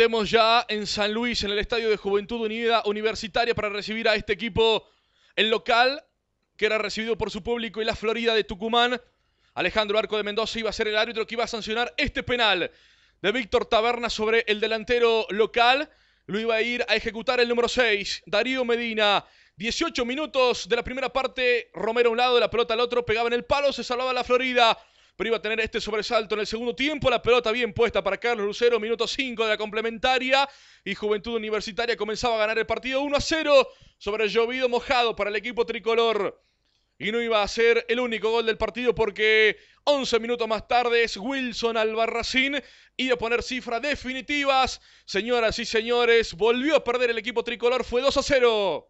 Estamos ya en San Luis, en el Estadio de Juventud Unida Universitaria, para recibir a este equipo el local, que era recibido por su público y la Florida de Tucumán. Alejandro Arco de Mendoza iba a ser el árbitro que iba a sancionar este penal de Víctor Taberna sobre el delantero local. Lo iba a ir a ejecutar el número 6, Darío Medina. 18 minutos de la primera parte, Romero a un lado, la pelota al otro, pegaba en el palo, se salvaba la Florida pero iba a tener este sobresalto en el segundo tiempo. La pelota bien puesta para Carlos Lucero, minuto 5 de la complementaria. Y Juventud Universitaria comenzaba a ganar el partido 1 a 0 sobre el llovido mojado para el equipo tricolor. Y no iba a ser el único gol del partido porque 11 minutos más tarde es Wilson Albarracín iba a poner cifras definitivas. Señoras y señores, volvió a perder el equipo tricolor, fue 2 a 0.